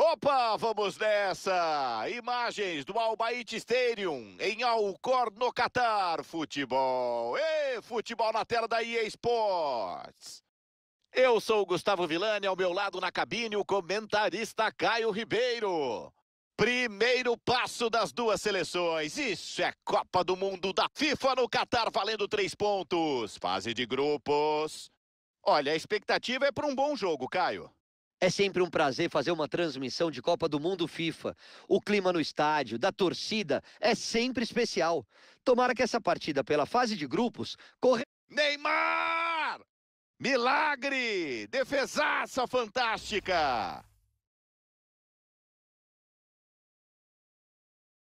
Opa, vamos nessa! Imagens do Albaite Stadium em Alcor, no Catar. Futebol. E futebol na tela da EA Sports. Eu sou o Gustavo Villani, ao meu lado na cabine o comentarista Caio Ribeiro. Primeiro passo das duas seleções. Isso é Copa do Mundo da FIFA no Catar, valendo três pontos. Fase de grupos. Olha, a expectativa é para um bom jogo, Caio. É sempre um prazer fazer uma transmissão de Copa do Mundo FIFA. O clima no estádio, da torcida, é sempre especial. Tomara que essa partida pela fase de grupos corra. Neymar! Milagre! Defesaça fantástica!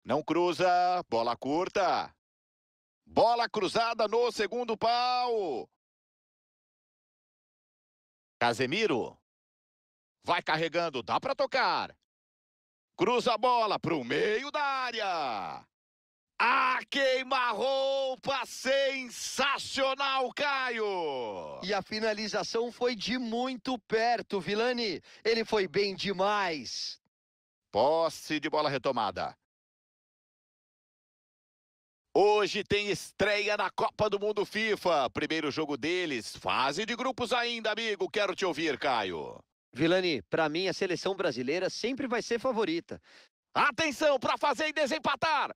Não cruza, bola curta. Bola cruzada no segundo pau. Casemiro. Vai carregando, dá para tocar. Cruza a bola pro meio da área. A queima-roupa sensacional, Caio! E a finalização foi de muito perto, Vilani. Ele foi bem demais. Posse de bola retomada. Hoje tem estreia na Copa do Mundo FIFA. Primeiro jogo deles, fase de grupos ainda, amigo. Quero te ouvir, Caio. Vilani, para mim a seleção brasileira sempre vai ser favorita. Atenção para fazer e desempatar.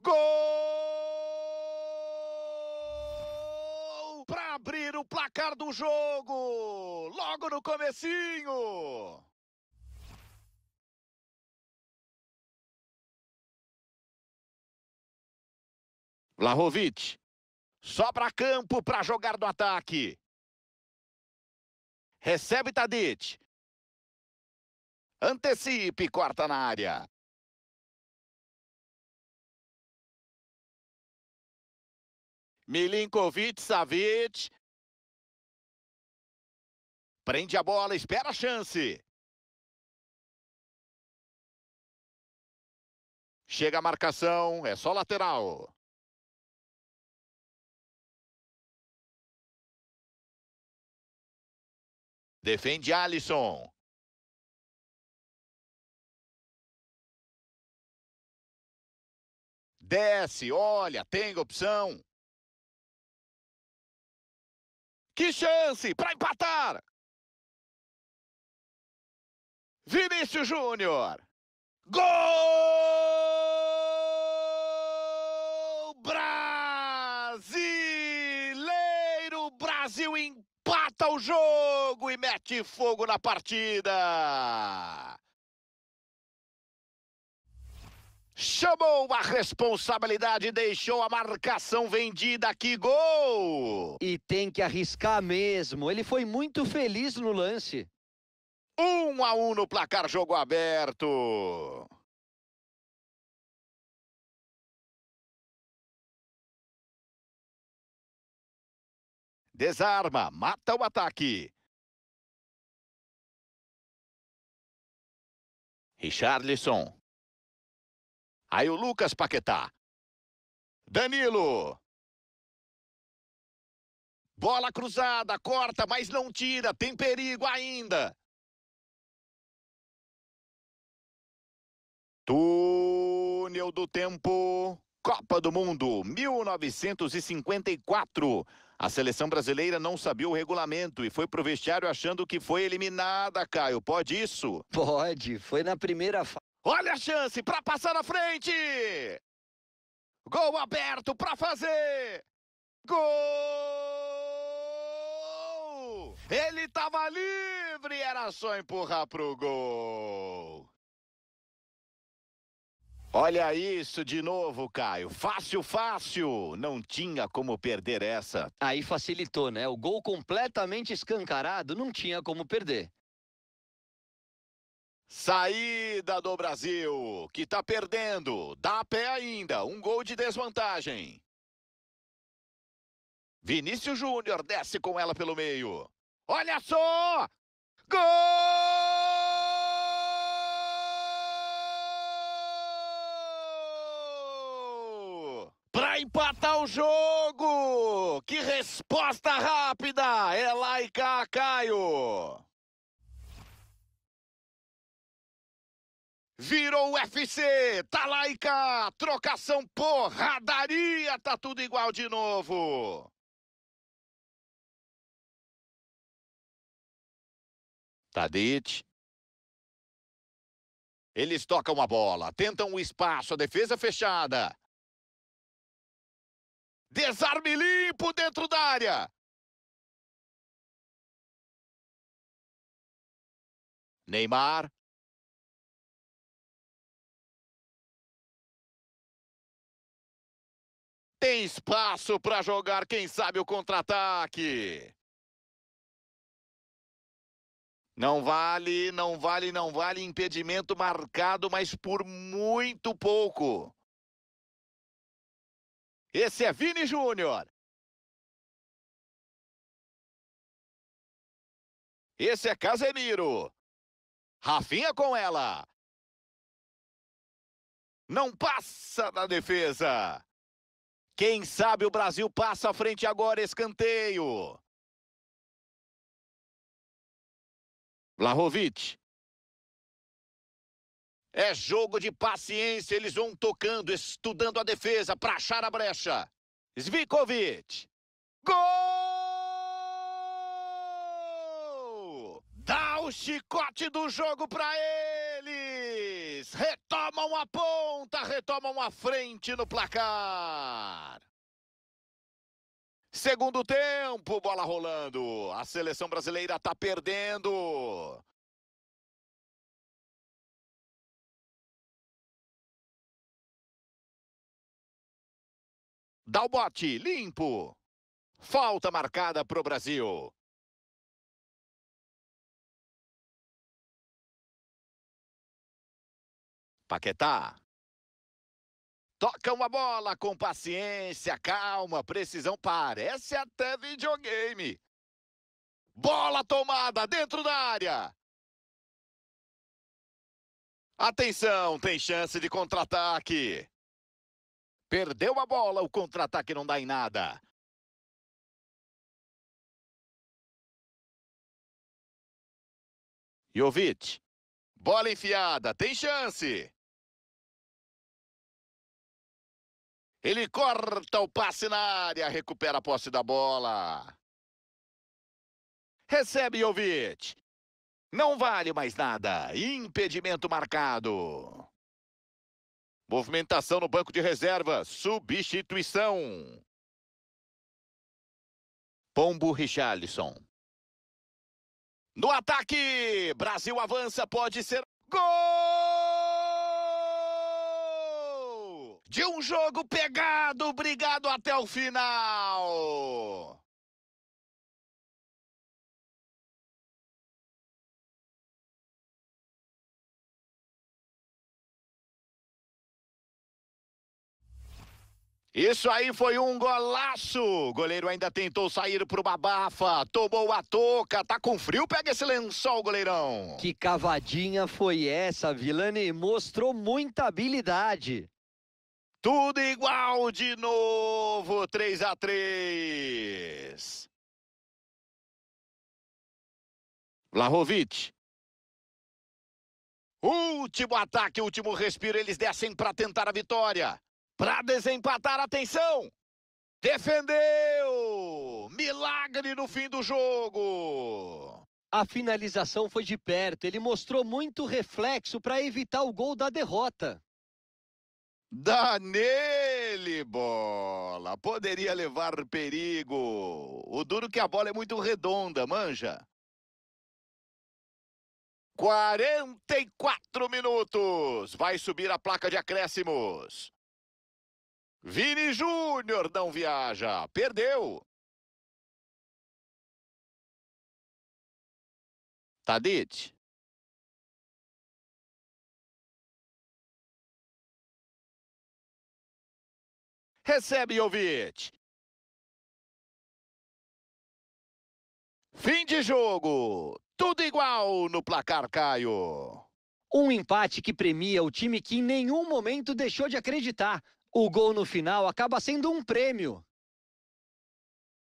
Gol! Para abrir o placar do jogo, logo no comecinho. Vlahovic, sobra campo para jogar no ataque. Recebe Tadic. Antecipe, corta na área. Milinkovic, Savic. Prende a bola, espera a chance. Chega a marcação, é só lateral. Defende Alisson. Desce, olha, tem opção. Que chance para empatar! Vinícius Júnior. Gol! Esquenta o jogo e mete fogo na partida! Chamou a responsabilidade, deixou a marcação vendida, que gol! E tem que arriscar mesmo, ele foi muito feliz no lance. Um a um no placar, jogo aberto. Desarma, mata o ataque. Richarlison. Aí o Lucas Paquetá. Danilo. Bola cruzada, corta, mas não tira, tem perigo ainda. Túnel do Tempo, Copa do Mundo, 1954. A seleção brasileira não sabia o regulamento e foi pro vestiário achando que foi eliminada, Caio. Pode isso? Pode, foi na primeira fase. Olha a chance para passar na frente! Gol aberto para fazer! Gol! Ele tava livre, era só empurrar pro gol. Olha isso de novo, Caio. Fácil, fácil. Não tinha como perder essa. Aí facilitou, né? O gol completamente escancarado, não tinha como perder. Saída do Brasil, que tá perdendo. Dá pé ainda, um gol de desvantagem. Vinícius Júnior desce com ela pelo meio. Olha só! Gol! empatar o jogo! Que resposta rápida! É lá e cá, Caio! Virou UFC, tá lá e cá, trocação porradaria, tá tudo igual de novo. Tadic. Eles tocam a bola, tentam o espaço, a defesa fechada. Desarme limpo dentro da área. Neymar. Tem espaço para jogar, quem sabe, o contra-ataque. Não vale, não vale, não vale impedimento marcado, mas por muito pouco. Esse é Vini Júnior. Esse é Casemiro. Rafinha com ela. Não passa da defesa. Quem sabe o Brasil passa à frente agora, escanteio. Vlahovic. É jogo de paciência, eles vão tocando, estudando a defesa para achar a brecha. Zvikovic. Gol! Dá o chicote do jogo para eles! Retomam a ponta, retomam a frente no placar. Segundo tempo, bola rolando. A seleção brasileira tá perdendo. Dá o bote, limpo. Falta marcada para o Brasil. Paquetá. Tocam a bola com paciência, calma, precisão. Parece até videogame. Bola tomada dentro da área. Atenção, tem chance de contra-ataque. Perdeu a bola, o contra-ataque não dá em nada. Jovic. Bola enfiada, tem chance. Ele corta o passe na área, recupera a posse da bola. Recebe Jovic. Não vale mais nada. Impedimento marcado. Movimentação no banco de reserva. Substituição. Pombo Richarlison. No ataque! Brasil avança, pode ser. Gol! De um jogo pegado, brigado até o final! Isso aí foi um golaço. O goleiro ainda tentou sair para o babafa, tomou a touca, tá com frio, pega esse lençol, goleirão. Que cavadinha foi essa, Vilani? Mostrou muita habilidade. Tudo igual de novo, 3 a 3. Vlahovic. Último ataque, último respiro, eles descem para tentar a vitória para desempatar. Atenção! Defendeu! Milagre no fim do jogo! A finalização foi de perto. Ele mostrou muito reflexo para evitar o gol da derrota. Dá nele, bola! Poderia levar perigo. O duro que a bola é muito redonda, manja. 44 minutos. Vai subir a placa de acréscimos. Vini Júnior não viaja, perdeu. Tadit. Recebe Jovic. Fim de jogo. Tudo igual no placar, Caio. Um empate que premia o time que em nenhum momento deixou de acreditar o gol no final acaba sendo um prêmio